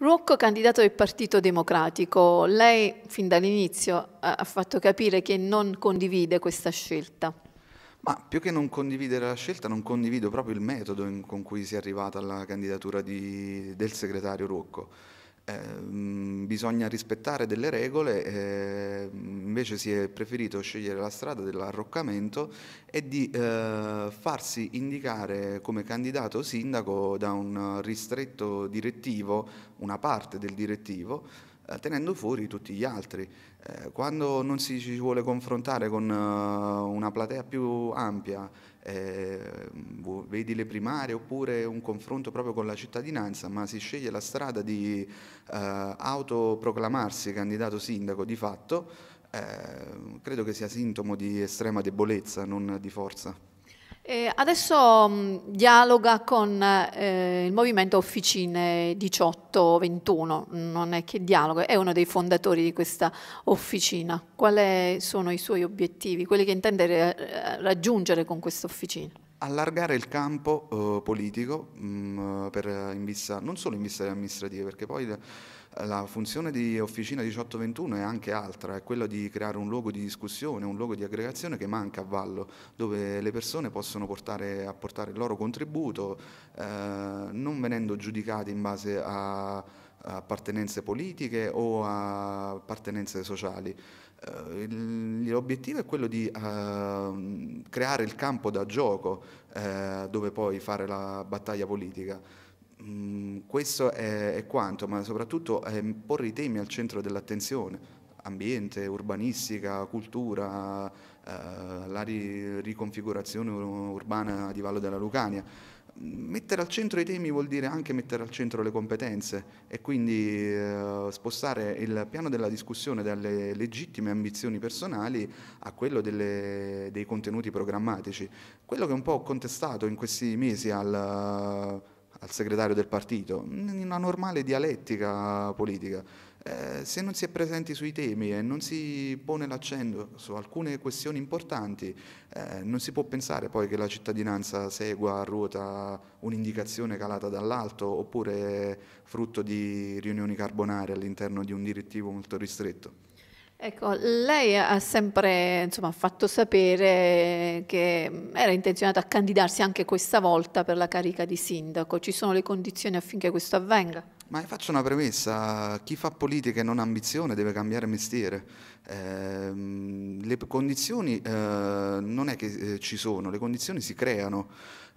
Ruocco, candidato del Partito Democratico, lei fin dall'inizio ha fatto capire che non condivide questa scelta. Ma più che non condividere la scelta, non condivido proprio il metodo in, con cui si è arrivata alla candidatura di, del segretario Ruocco ehm, bisogna rispettare delle regole, eh, invece si è preferito scegliere la strada dell'arroccamento e di eh, farsi indicare come candidato sindaco da un ristretto direttivo, una parte del direttivo, eh, tenendo fuori tutti gli altri. Eh, quando non si ci vuole confrontare con eh, una platea più ampia, vedi le primarie oppure un confronto proprio con la cittadinanza, ma si sceglie la strada di autoproclamarsi candidato sindaco di fatto, credo che sia sintomo di estrema debolezza, non di forza. Eh, adesso mh, mm, dialoga con eh, il movimento Officine 1821, non è che dialoga, è uno dei fondatori di questa officina. Quali sono i suoi obiettivi, quelli che intende eh, raggiungere con questa officina? allargare il campo eh, politico mh, mm, per, eh, in vista, non solo in vista delle amministrative, perché poi la, la funzione di Officina 1821 è anche altra, è quella di creare un luogo di discussione, un luogo di aggregazione che manca a Vallo, dove le persone possono portare, apportare il loro contributo, eh, non venendo giudicati in base a appartenenze politiche o a appartenenze sociali. Eh, l'obiettivo è quello di eh, creare il campo da gioco eh, dove poi fare la battaglia politica. Mm, questo è, quanto, ma soprattutto è porre i temi al centro dell'attenzione, ambiente, urbanistica, cultura, la riconfigurazione urbana di Vallo della Lucania mettere al centro i temi vuol dire anche mettere al centro le competenze e quindi eh, spostare il piano della discussione dalle legittime ambizioni personali a quello delle, dei contenuti programmatici. Quello che un po' ho contestato in questi mesi al al segretario del partito, in una normale dialettica politica. Eh, se non si è presenti sui temi e non si pone l'accento su alcune questioni importanti, eh, non si può pensare poi che la cittadinanza segua a ruota un'indicazione calata dall'alto oppure frutto di riunioni carbonare all'interno di un direttivo molto ristretto. Ecco, lei ha sempre insomma, fatto sapere che era intenzionata a candidarsi anche questa volta per la carica di sindaco. Ci sono le condizioni affinché questo avvenga? Ma faccio una premessa, chi fa politica e non ha ambizione deve cambiare mestiere. Ehm, le condizioni eh, non è che eh, ci sono, le condizioni si creano,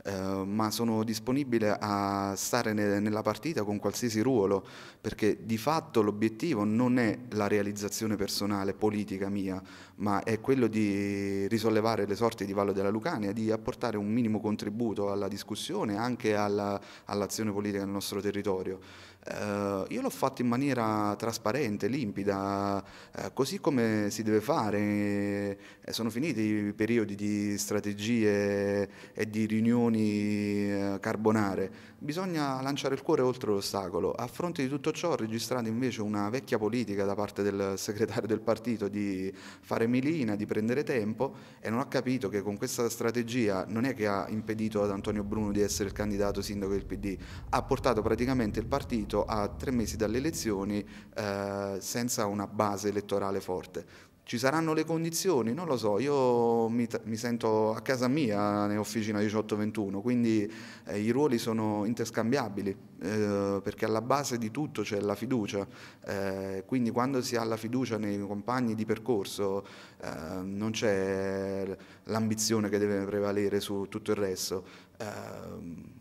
eh, ma sono disponibile a stare ne, nella partita con qualsiasi ruolo, perché di fatto l'obiettivo non è la realizzazione personale, politica mia, ma è quello di risollevare le sorti di Vallo della Lucania, di apportare un minimo contributo alla discussione e anche alla, all'azione politica nel nostro territorio. Eh, io l'ho fatto in maniera trasparente, limpida, eh, così come come si deve fare. E eh, sono finiti i periodi di strategie e di riunioni eh, carbonare. Bisogna lanciare il cuore oltre l'ostacolo. A fronte di tutto ciò ho registrato invece una vecchia politica da parte del segretario del partito di fare milina, di prendere tempo e non ha capito che con questa strategia non è che ha impedito ad Antonio Bruno di essere il candidato sindaco del PD, ha portato praticamente il partito a tre mesi dalle elezioni eh, senza una base elettorale forte forte. Ci saranno le condizioni? Non lo so, io mi, mi sento a casa mia nell'officina 1821, quindi eh, i ruoli sono interscambiabili, eh, perché alla base di tutto c'è la fiducia, eh, quindi quando si ha la fiducia nei compagni di percorso eh, non c'è l'ambizione che deve prevalere su tutto il resto ehm,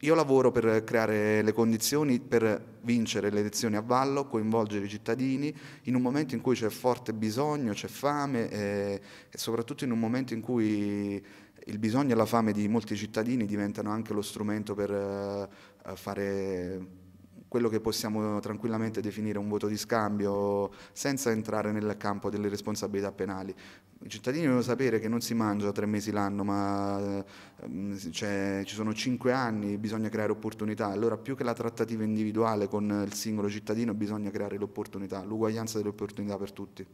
io lavoro per creare le condizioni per vincere le elezioni a vallo, coinvolgere i cittadini in un momento in cui c'è forte bisogno, c'è fame e, eh, e soprattutto in un momento in cui il bisogno e la fame di molti cittadini diventano anche lo strumento per eh, fare quello che possiamo tranquillamente definire un voto di scambio senza entrare nel campo delle responsabilità penali. I cittadini devono sapere che non si mangia tre mesi l'anno, ma ehm, cioè, ci sono cinque anni, bisogna creare opportunità. Allora, più che la trattativa individuale con il singolo cittadino, bisogna creare l'opportunità, l'uguaglianza delle opportunità per tutti.